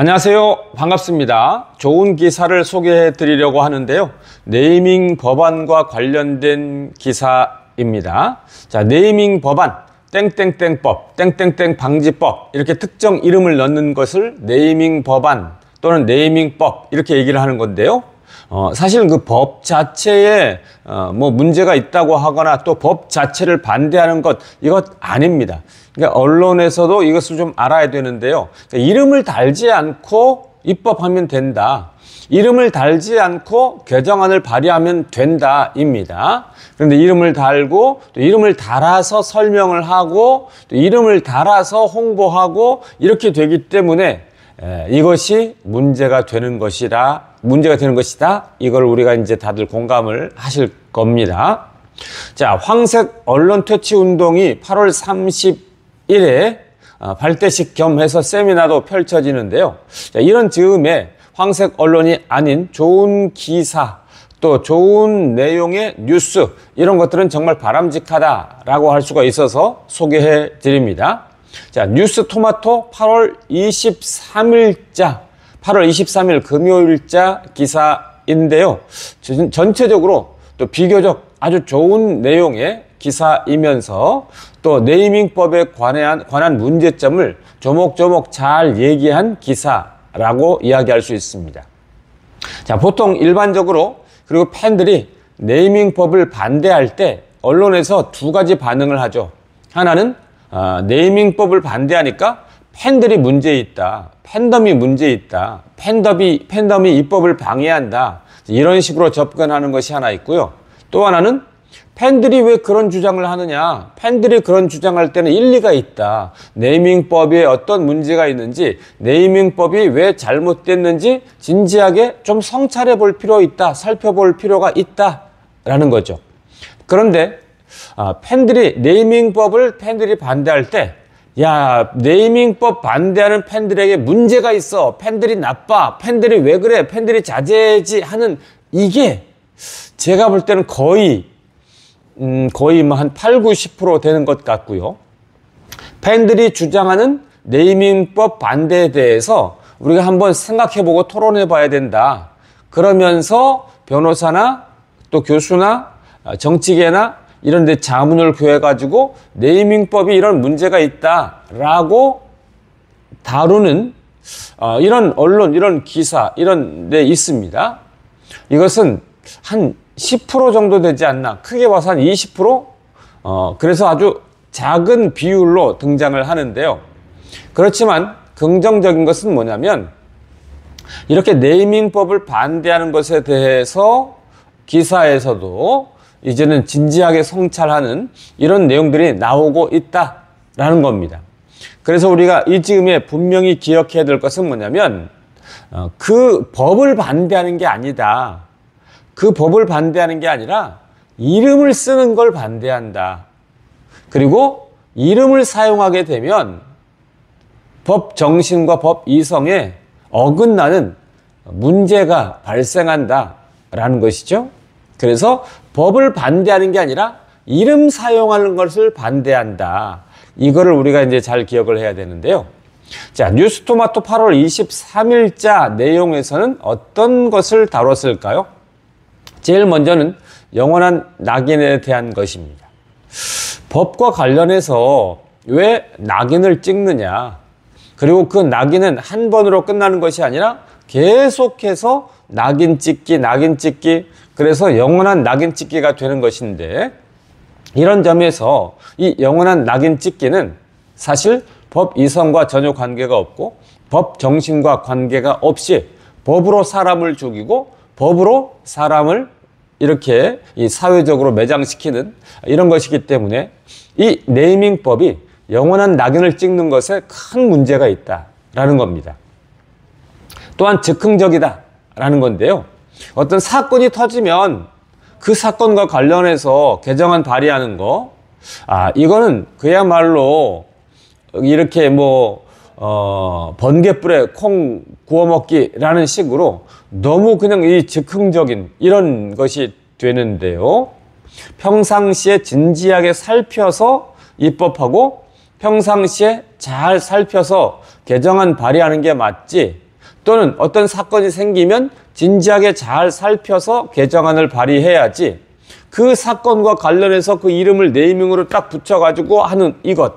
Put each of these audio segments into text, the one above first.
안녕하세요. 반갑습니다. 좋은 기사를 소개해 드리려고 하는데요. 네이밍 법안과 관련된 기사입니다. 자, 네이밍 법안, 땡땡땡법, 땡땡땡 방지법, 이렇게 특정 이름을 넣는 것을 네이밍 법안 또는 네이밍법, 이렇게 얘기를 하는 건데요. 어, 사실 그 법 자체에 어, 뭐 문제가 있다고 하거나 또 법 자체를 반대하는 것 이것 아닙니다. 그러니까 언론에서도 이것을 좀 알아야 되는데요. 그러니까 이름을 달지 않고 입법하면 된다. 이름을 달지 않고 개정안을 발의하면 된다입니다. 그런데 이름을 달고 또 이름을 달아서 설명을 하고 또 이름을 달아서 홍보하고 이렇게 되기 때문에 예, 이것이 문제가 되는 것이라 문제가 되는 것이다. 이걸 우리가 이제 다들 공감을 하실 겁니다. 자, 황색 언론 퇴치 운동이 8월 30일에 아, 발대식 겸해서 세미나도 펼쳐지는데요. 자, 이런 즈음에 황색 언론이 아닌 좋은 기사 또 좋은 내용의 뉴스 이런 것들은 정말 바람직하다라고 할 수가 있어서 소개해 드립니다. 자, 뉴스 토마토 8월 23일자, 8월 23일 금요일자 기사인데요. 전체적으로 또 비교적 아주 좋은 내용의 기사이면서 또 네이밍법에 관한, 관한 문제점을 조목조목 잘 얘기한 기사라고 이야기할 수 있습니다. 자, 보통 일반적으로 그리고 팬들이 네이밍법을 반대할 때 언론에서 두 가지 반응을 하죠. 하나는 아, 네이밍법을 반대하니까 팬들이 문제 있다. 팬덤이 문제 있다. 팬덤이, 팬덤이 입법을 방해한다. 이런 식으로 접근하는 것이 하나 있고요. 또 하나는 팬들이 왜 그런 주장을 하느냐? 팬들이 그런 주장할 때는 일리가 있다. 네이밍법에 어떤 문제가 있는지, 네이밍법이 왜 잘못됐는지 진지하게 좀 성찰해 볼 필요 있다. 살펴볼 필요가 있다. 라는 거죠. 그런데 아, 팬들이 네이밍법을 팬들이 반대할 때 야, 네이밍법 반대하는 팬들에게 문제가 있어. 팬들이 나빠. 팬들이 왜 그래? 팬들이 자제해지 하는 이게 제가 볼 때는 거의 음, 거의 뭐 한 8, 90% 되는 것 같고요. 팬들이 주장하는 네이밍법 반대에 대해서 우리가 한번 생각해 보고 토론해 봐야 된다. 그러면서 변호사나 또 교수나 아, 정치계나 이런 데 자문을 구해가지고 네이밍법이 이런 문제가 있다라고 다루는 어, 이런 언론, 이런 기사, 이런 데 있습니다. 이것은 한 10% 정도 되지 않나. 크게 봐서 한 20%? 어, 그래서 아주 작은 비율로 등장을 하는데요. 그렇지만 긍정적인 것은 뭐냐면 이렇게 네이밍법을 반대하는 것에 대해서 기사에서도 이제는 진지하게 성찰하는 이런 내용들이 나오고 있다라는 겁니다. 그래서 우리가 이 즈음에 분명히 기억해야 될 것은 뭐냐면 어, 그 법을 반대하는 게 아니다. 그 법을 반대하는 게 아니라 이름을 쓰는 걸 반대한다. 그리고 이름을 사용하게 되면 법 정신과 법 이성에 어긋나는 문제가 발생한다라는 것이죠. 그래서 법을 반대하는 게 아니라 이름 사용하는 것을 반대한다. 이거를 우리가 이제 잘 기억을 해야 되는데요. 자, 뉴스토마토 8월 23일자 내용에서는 어떤 것을 다뤘을까요? 제일 먼저는 영원한 낙인에 대한 것입니다. 법과 관련해서 왜 낙인을 찍느냐. 그리고 그 낙인은 한 번으로 끝나는 것이 아니라 계속해서 낙인 찍기, 낙인 찍기, 그래서 영원한 낙인 찍기가 되는 것인데 이런 점에서 이 영원한 낙인 찍기는 사실 법 이성과 전혀 관계가 없고 법 정신과 관계가 없이 법으로 사람을 죽이고 법으로 사람을 이렇게 이 사회적으로 매장시키는 이런 것이기 때문에 이 네이밍법이 영원한 낙인을 찍는 것에 큰 문제가 있다라는 겁니다. 또한 즉흥적이다라는 건데요. 어떤 사건이 터지면 그 사건과 관련해서 개정안 발의하는 거, 아, 이거는 그야말로 이렇게 뭐, 어, 번개불에 콩 구워 먹기라는 식으로 너무 그냥 이 즉흥적인 이런 것이 되는데요. 평상시에 진지하게 살펴서 입법하고 평상시에 잘 살펴서 개정안 발의하는 게 맞지 또는 어떤 사건이 생기면 진지하게 잘 살펴서 개정안을 발의해야지 그 사건과 관련해서 그 이름을 네이밍으로 딱 붙여가지고 하는 이것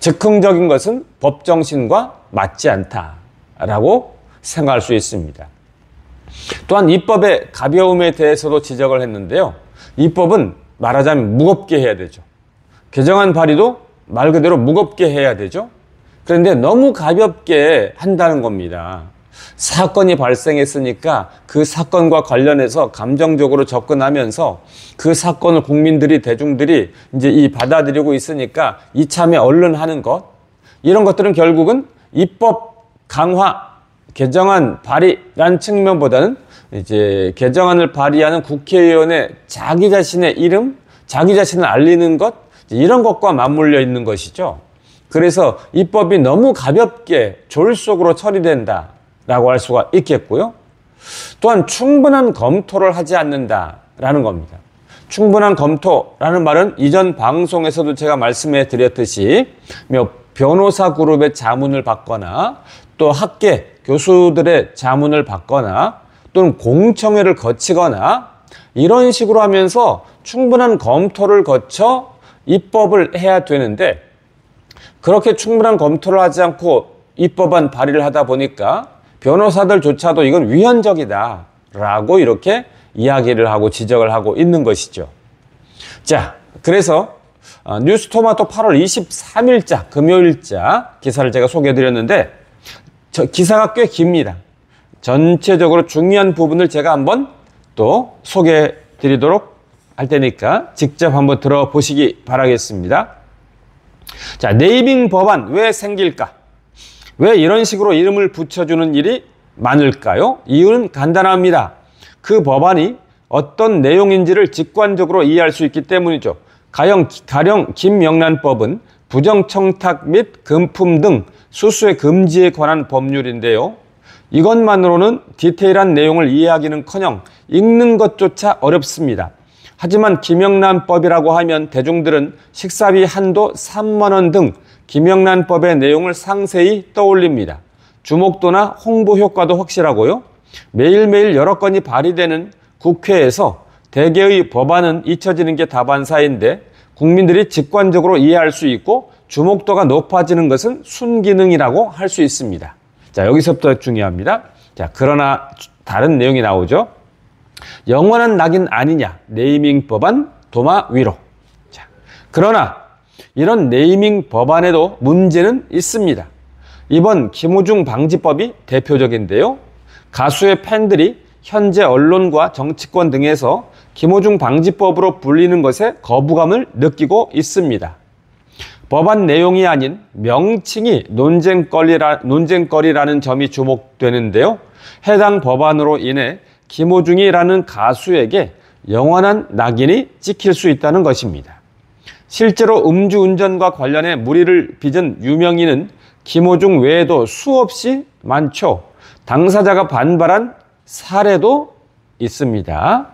즉흥적인 것은 법정신과 맞지 않다라고 생각할 수 있습니다. 또한 입법의 가벼움에 대해서도 지적을 했는데요. 입법은 말하자면 무겁게 해야 되죠. 개정안 발의도 말 그대로 무겁게 해야 되죠. 그런데 너무 가볍게 한다는 겁니다. 사건이 발생했으니까 그 사건과 관련해서 감정적으로 접근하면서 그 사건을 국민들이 대중들이 이제 이 받아들이고 있으니까 이참에 얼른 하는 것 이런 것들은 결국은 입법 강화 개정안 발의라는 측면보다는 이제 개정안을 발의하는 국회의원의 자기 자신의 이름 자기 자신을 알리는 것 이런 것과 맞물려 있는 것이죠. 그래서 입법이 너무 가볍게 졸속으로 처리된다라고 할 수가 있겠고요. 또한 충분한 검토를 하지 않는다라는 겁니다. 충분한 검토라는 말은 이전 방송에서도 제가 말씀해 드렸듯이 몇 변호사 그룹의 자문을 받거나 또 학계 교수들의 자문을 받거나 또는 공청회를 거치거나 이런 식으로 하면서 충분한 검토를 거쳐 입법을 해야 되는데 그렇게 충분한 검토를 하지 않고 입법안 발의를 하다 보니까 변호사들조차도 이건 위헌적이다 라고 이렇게 이야기를 하고 지적을 하고 있는 것이죠. 자, 그래서 어, 뉴스토마토 8월 23일자 금요일자 기사를 제가 소개해드렸는데 기사가 꽤 깁니다. 전체적으로 중요한 부분을 제가 한번 또 소개해드리도록 할 테니까 직접 한번 들어보시기 바라겠습니다. 자, 네이밍 법안 왜 생길까? 왜 이런 식으로 이름을 붙여주는 일이 많을까요? 이유는 간단합니다. 그 법안이 어떤 내용인지를 직관적으로 이해할 수 있기 때문이죠. 가령, 가령 김영란법은 부정청탁 및 금품 등 수수의 금지에 관한 법률인데요. 이것만으로는 디테일한 내용을 이해하기는커녕 읽는 것조차 어렵습니다. 하지만 김영란법이라고 하면 대중들은 식사비 한도 3만 원 등 김영란법의 내용을 상세히 떠올립니다. 주목도나 홍보 효과도 확실하고요. 매일매일 여러 건이 발의되는 국회에서 대개의 법안은 잊혀지는 게 다반사인데 국민들이 직관적으로 이해할 수 있고 주목도가 높아지는 것은 순기능이라고 할 수 있습니다. 자, 여기서부터 중요합니다. 자, 그러나 다른 내용이 나오죠. 영원한 낙인 아니냐 네이밍 법안 도마 위로 자, 그러나 이런 네이밍 법안에도 문제는 있습니다 이번 김호중 방지법이 대표적인데요 가수의 팬들이 현재 언론과 정치권 등에서 김호중 방지법으로 불리는 것에 거부감을 느끼고 있습니다 법안 내용이 아닌 명칭이 논쟁거리라, 논쟁거리라는 점이 주목되는데요 해당 법안으로 인해 김호중이라는 가수에게 영원한 낙인이 찍힐 수 있다는 것입니다. 실제로 음주운전과 관련해 무리를 빚은 유명인은 김호중 외에도 수없이 많죠. 당사자가 반발한 사례도 있습니다.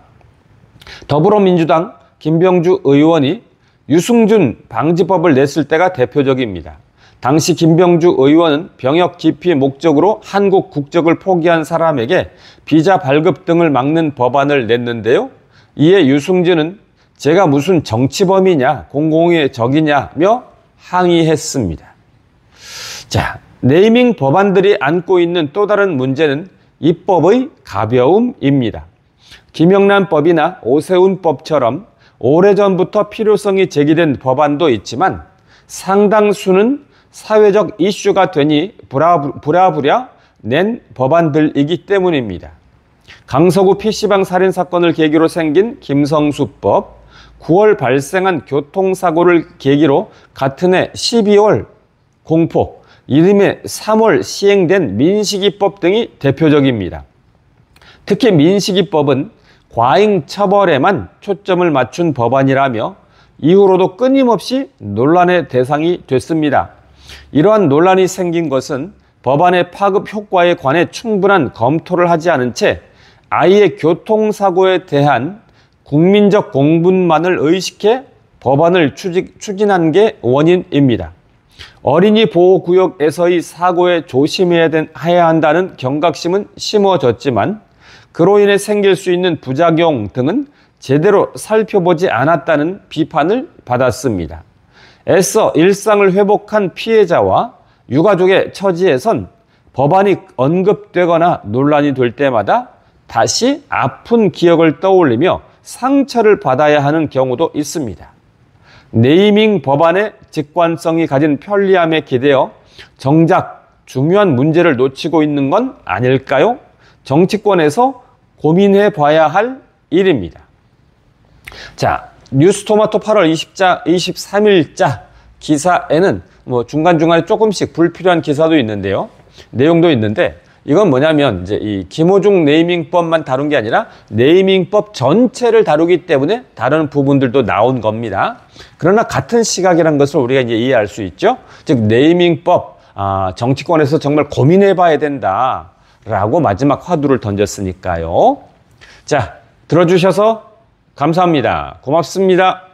더불어민주당 김병주 의원이 유승준 방지법을 냈을 때가 대표적입니다. 당시 김병주 의원은 병역 기피 목적으로 한국 국적을 포기한 사람에게 비자 발급 등을 막는 법안을 냈는데요. 이에 유승진은 제가 무슨 정치범이냐, 공공의 적이냐며 항의했습니다. 자, 네이밍 법안들이 안고 있는 또 다른 문제는 입법의 가벼움입니다. 김영란법이나 오세훈법처럼 오래전부터 필요성이 제기된 법안도 있지만 상당수는 사회적 이슈가 되니 부랴부랴낸 법안들이기 때문입니다. 강서구 PC방 살인사건을 계기로 생긴 김성수법, 9월 발생한 교통사고를 계기로 같은 해 12월 공포, 이듬해 3월 시행된 민식이법 등이 대표적입니다. 특히 민식이법은 과잉처벌에만 초점을 맞춘 법안이라며 이후로도 끊임없이 논란의 대상이 됐습니다. 이러한 논란이 생긴 것은 법안의 파급 효과에 관해 충분한 검토를 하지 않은 채 아이의 교통사고에 대한 국민적 공분만을 의식해 법안을 추진한 게 원인입니다. 어린이 보호구역에서의 사고에 조심해야 된, 해야 한다는 경각심은 심어졌지만 그로 인해 생길 수 있는 부작용 등은 제대로 살펴보지 않았다는 비판을 받았습니다. 애써 일상을 회복한 피해자와 유가족의 처지에선 법안이 언급되거나 논란이 될 때마다 다시 아픈 기억을 떠올리며 상처를 받아야 하는 경우도 있습니다. 네이밍 법안의 직관성이 가진 편리함에 기대어 정작 중요한 문제를 놓치고 있는 건 아닐까요? 정치권에서 고민해 봐야 할 일입니다. 자, 뉴스토마토 8월 20자, 23일자 기사에는 뭐 중간중간에 조금씩 불필요한 기사도 있는데요. 내용도 있는데 이건 뭐냐면 이제 이 김호중 네이밍법만 다룬 게 아니라 네이밍법 전체를 다루기 때문에 다른 부분들도 나온 겁니다. 그러나 같은 시각이란 것을 우리가 이제 이해할 수 있죠. 즉 네이밍법 아, 정치권에서 정말 고민해 봐야 된다라고 마지막 화두를 던졌으니까요. 자, 들어주셔서 감사합니다. 고맙습니다.